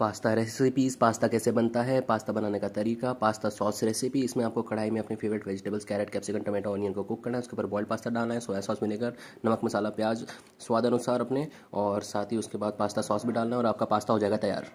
pasta recipes pasta कैसे बनता है पास्ता बनाने का तरीका पास्ता सॉस रेसिपी इसमें आपको कढ़ाई में अपने favourite vegetables carrot capsicum tomato onion को कुक करना है उसके ऊपर बॉयल पास्ता डालना है सोया सॉस विनेगर नमक मसाला प्याज स्वाद अनुसार अपने और साथ ही उसके बाद पास्ता सॉस भी डालना है और आपका पास्ता हो जाएगा तैयार